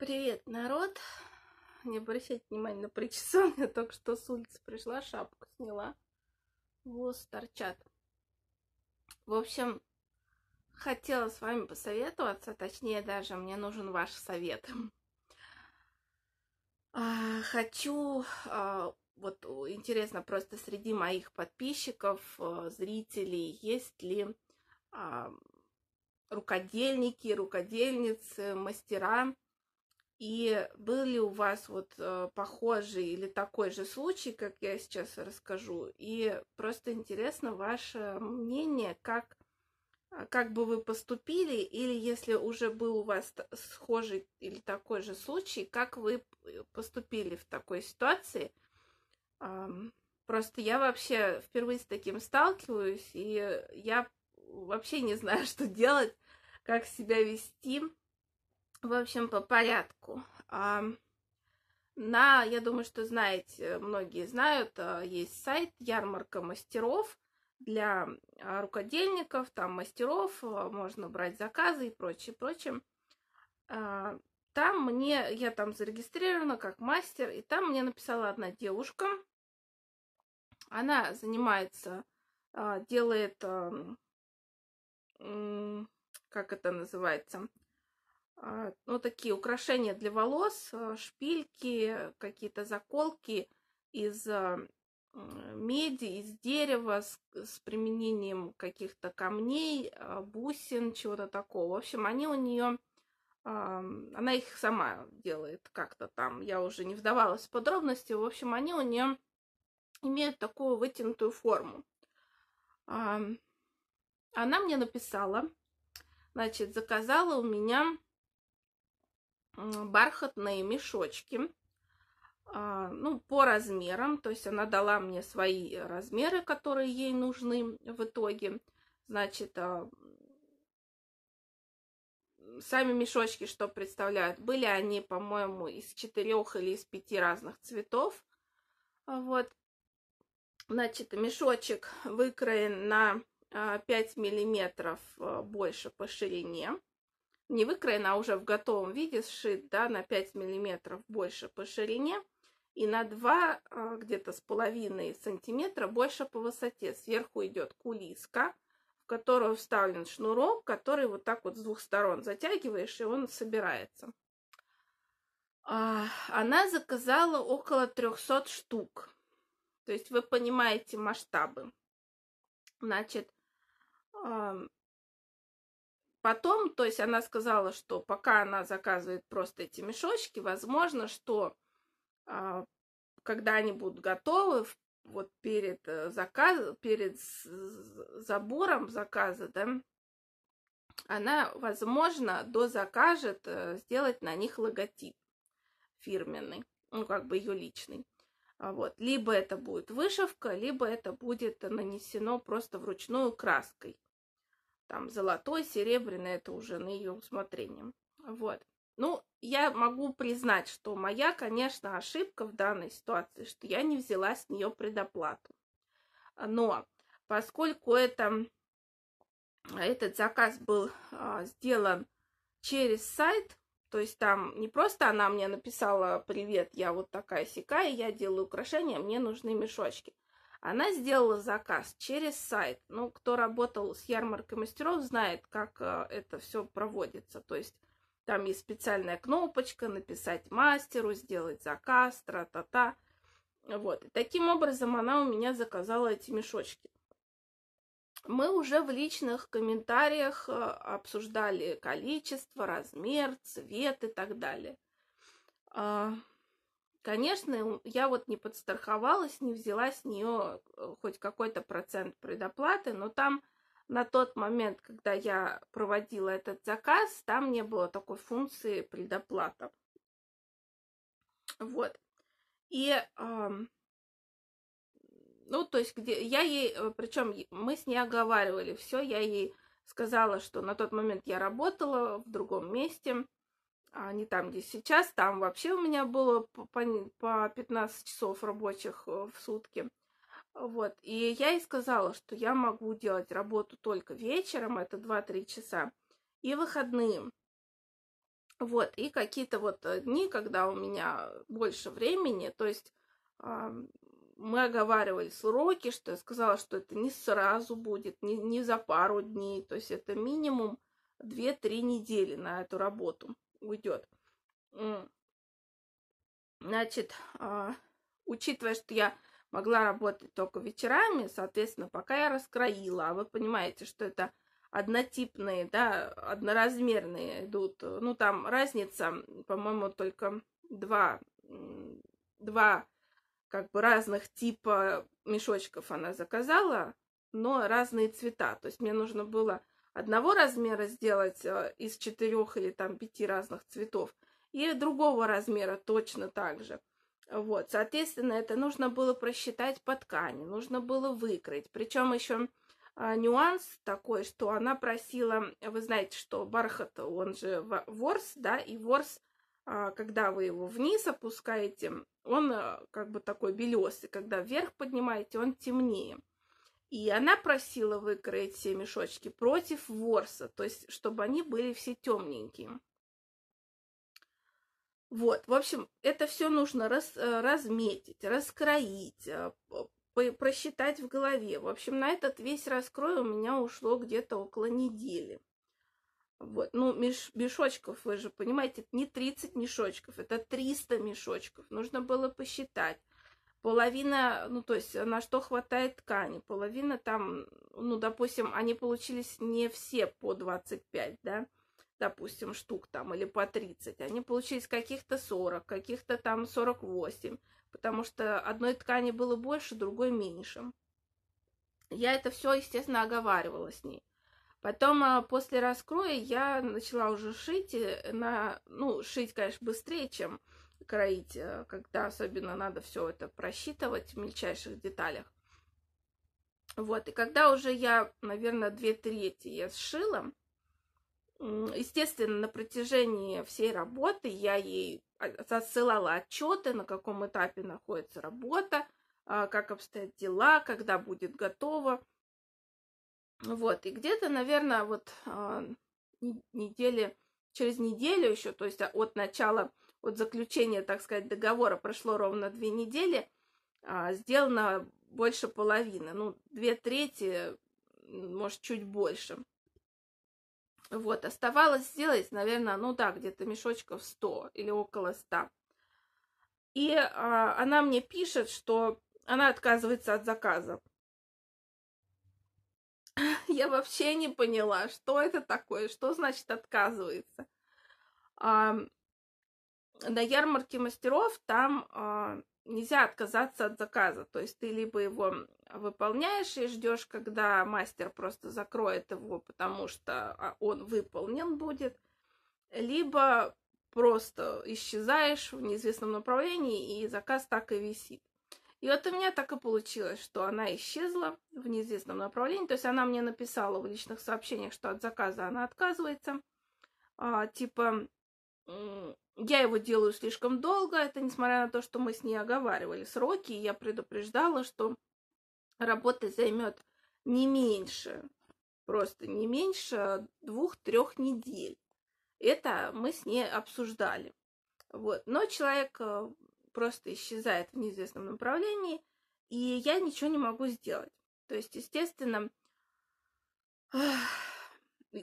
Привет, народ! Не обращайте внимания на причесу. Я только что с улицы пришла, шапку сняла. Волосы торчат. В общем, хотела с вами посоветоваться, точнее даже мне нужен ваш совет. А, хочу, а, вот интересно, просто среди моих подписчиков, э, зрителей, есть ли а, рукодельники, рукодельницы, мастера, и был ли у вас вот э, похожий или такой же случай, как я сейчас расскажу? И просто интересно ваше мнение, как, а, как бы вы поступили, или если уже был у вас схожий или такой же случай, как вы э, поступили в такой ситуации? Просто я вообще впервые с таким сталкиваюсь, и я вообще не знаю, что делать, как себя вести в общем, по порядку. А, на, я думаю, что знаете, многие знают, а, есть сайт ярмарка мастеров для а, рукодельников, там мастеров, можно брать заказы и прочее, прочее. Там мне, я там зарегистрирована как мастер, и там мне написала одна девушка. Она занимается, делает, как это называется, а, ну, такие украшения для волос, э, шпильки, какие-то заколки из а, меди, из дерева с, с применением каких-то камней, а, бусин, чего-то такого. В общем, они у нее, она их сама делает как-то там, я уже не вдавалась в подробности. В общем, они у нее имеют такую вытянутую форму. Она мне написала, значит, заказала у меня бархатные мешочки. А, ну, по размерам, то есть она дала мне свои размеры, которые ей нужны в итоге. Значит, а, сами мешочки, что представляют, были они, по-моему, из четырех или из пяти разных цветов. А вот. Значит, мешочек выкроен на 5 миллиметров больше по ширине не выкроена, а уже в готовом виде сшит, да, на 5 миллиметров больше по ширине и на 2 а, где-то с половиной сантиметра больше по высоте. Сверху идет кулиска, в которую вставлен шнурок, который вот так вот с двух сторон затягиваешь, и он собирается. А, она заказала около 300 штук. То есть вы понимаете масштабы. Значит, потом, то есть она сказала, что пока она заказывает просто эти мешочки, возможно, что а, когда они будут готовы, вот перед э, заказом, перед забором заказа, да, она, возможно, до закажет э, сделать на них логотип фирменный, ну, как бы ее личный. А вот. Либо это будет вышивка, либо это будет нанесено просто вручную краской там золотой, серебряный, это уже на ее усмотрение. Вот. Ну, я могу признать, что моя, конечно, ошибка в данной ситуации, что я не взяла с нее предоплату. Но поскольку это, этот заказ был а, сделан через сайт, то есть там не просто она мне написала «Привет, я вот такая сякая, я делаю украшения, мне нужны мешочки», она сделала заказ через сайт. Ну, кто работал с ярмаркой мастеров, знает, как э, это все проводится. То есть там есть специальная кнопочка «Написать мастеру», «Сделать заказ», «Тра-та-та». Вот. И таким образом она у меня заказала эти мешочки. Мы уже в личных комментариях э, обсуждали количество, размер, цвет и так далее. А, Конечно, я вот не подстраховалась, не взяла с нее э, хоть какой-то процент предоплаты, но там на тот момент, когда я проводила этот заказ, там не было такой функции предоплата. Вот. И, э, ну, то есть, где я ей, э, причем мы с ней оговаривали все, я ей сказала, что на тот момент я работала в другом месте, а не там, где сейчас. Там вообще у меня было по 15 часов рабочих э, в сутки. Вот. И я ей сказала, что я могу делать работу только вечером, это 2-3 часа, и выходные. Вот. И какие-то вот э, дни, когда у меня больше времени, то есть а, мы оговаривали сроки, что я сказала, что это не сразу будет, не, не за пару дней, то есть это минимум 2-3 недели на эту работу уйдет. Значит, а, учитывая, что я могла работать только вечерами, соответственно, пока я раскроила, а вы понимаете, что это однотипные, да, одноразмерные идут. Ну, там разница, по-моему, только два, два как бы разных типа мешочков она заказала, но разные цвета. То есть мне нужно было одного размера сделать э, из четырех или там пяти разных цветов, и другого размера точно так же. Вот, соответственно, это нужно было просчитать по ткани, нужно было выкрыть. Причем еще а, нюанс такой, что она просила, э, вы знаете, что бархат, он же ворс, да, и ворс, а, когда вы его вниз опускаете, он э, как бы такой белесый, когда вверх поднимаете, он темнее. И она просила выкроить все мешочки против ворса, то есть чтобы они были все темненькие. Вот, в общем, это все нужно раз, э, разметить, раскроить, э, просчитать в голове. В общем, на этот весь раскрой у меня ушло где-то около недели. Вот, ну, меш, мешочков, вы же понимаете, не 30 мешочков, это 300 мешочков. Нужно было посчитать половина, ну, то есть на что хватает ткани, половина там, ну, допустим, они получились не все по 25, да, допустим, штук там, или по 30, они получились каких-то 40, каких-то там 48, потому что одной ткани было больше, другой меньше. Я это все, естественно, оговаривала с ней. Потом а, после раскроя я начала уже шить, э, на, ну, шить, конечно, быстрее, чем кроить, э, когда особенно надо все это просчитывать в мельчайших деталях. Вот, и когда уже я, наверное, две трети я сшила, естественно, на протяжении всей работы я ей отсылала а, отчеты, на каком этапе находится работа, а, как обстоят дела, когда будет готово. Вот, и где-то, наверное, вот а, недели через неделю еще, то есть а, от начала, от заключения, так сказать, договора прошло ровно две недели, а, сделано больше половины, ну, две трети, может, чуть больше. Вот, оставалось сделать, наверное, ну да, где-то мешочков 100 или около 100. И а, она мне пишет, что она отказывается от заказа я вообще не поняла, что это такое, что значит отказывается. А, на ярмарке мастеров там а, нельзя отказаться от заказа, то есть ты либо его выполняешь и ждешь, когда мастер просто закроет его, потому что а, он выполнен будет, либо просто исчезаешь в неизвестном направлении, и заказ так и висит. И вот у меня так и получилось, что она исчезла в неизвестном направлении. То есть она мне написала в личных сообщениях, что от заказа она отказывается. А, типа, я его делаю слишком долго, это несмотря на то, что мы с ней оговаривали сроки, и я предупреждала, что работа займет не меньше, просто не меньше двух-трех недель. Это мы с ней обсуждали. Вот. Но человек э, просто исчезает в неизвестном направлении, и я ничего не могу сделать. То есть, естественно,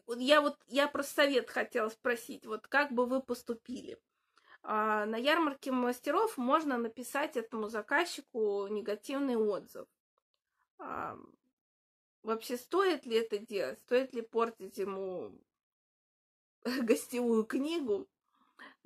я вот, я про совет хотела спросить, вот как бы вы поступили? А, на ярмарке мастеров можно написать этому заказчику негативный отзыв. А, вообще, стоит ли это делать? Стоит ли портить ему гостевую книгу?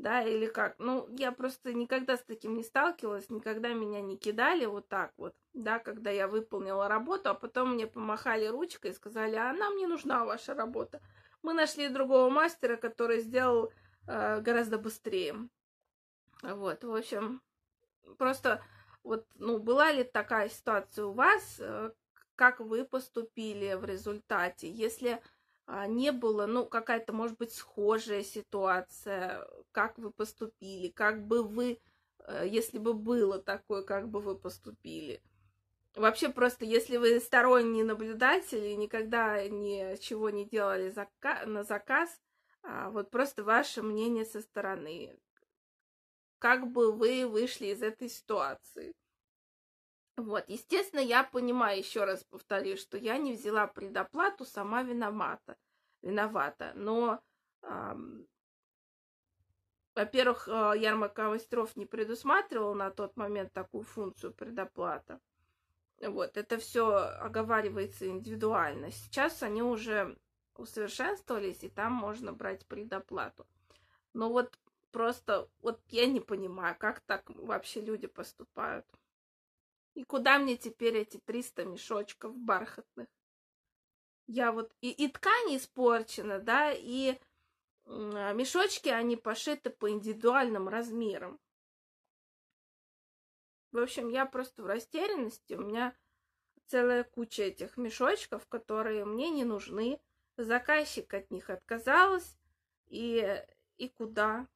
да, или как. Ну, я просто никогда с таким не сталкивалась, никогда меня не кидали вот так вот, да, когда я выполнила работу, а потом мне помахали ручкой и сказали, а нам не нужна ваша работа. Мы нашли другого мастера, который сделал э, гораздо быстрее. Вот, в общем, просто вот, ну, была ли такая ситуация у вас, э, как вы поступили в результате? Если а, не было, ну, какая-то, может быть, схожая ситуация, как вы поступили, как бы вы, э, если бы было такое, как бы вы поступили. Вообще просто, если вы сторонний наблюдатель и никогда ничего не делали зака- на заказ, а, вот просто ваше мнение со стороны, как бы вы вышли из этой ситуации. Вот, естественно, я понимаю, еще раз повторю, что я не взяла предоплату, сама виновата. Виновата. Но, эм, во-первых, э, ярмарка мастеров не предусматривала на тот момент такую функцию предоплата. Вот, это все оговаривается индивидуально. Сейчас они уже усовершенствовались, и там можно брать предоплату. Но вот просто, вот я не понимаю, как так вообще люди поступают. И куда мне теперь эти 300 мешочков бархатных? Я вот... И, и ткань испорчена, да, и а, мешочки, они пошиты по индивидуальным размерам. В общем, я просто в растерянности. У меня целая куча этих мешочков, которые мне не нужны. Заказчик от них отказалась. И, и куда?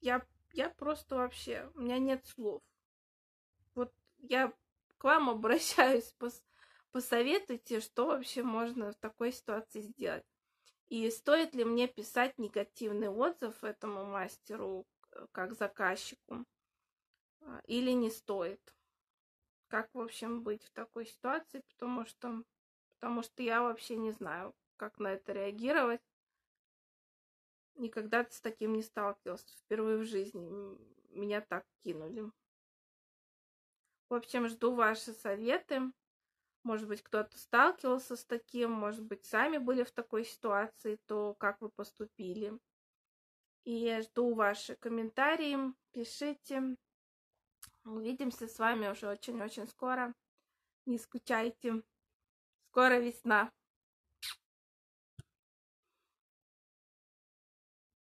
Я, я просто вообще... У меня нет слов я к вам обращаюсь, пос, посоветуйте, что вообще можно в такой ситуации сделать. И стоит ли мне писать негативный отзыв этому мастеру э, как заказчику а, или не стоит? Как, в общем, быть в такой ситуации, потому что, потому что я вообще не знаю, как на это реагировать. Никогда с таким не сталкивался. Впервые в жизни меня так кинули. В общем, жду ваши советы. Может быть, кто-то сталкивался с таким, может быть, сами были в такой ситуации, то как вы поступили. И жду ваши комментарии, пишите. Увидимся с вами уже очень-очень скоро. Не скучайте. Скоро весна.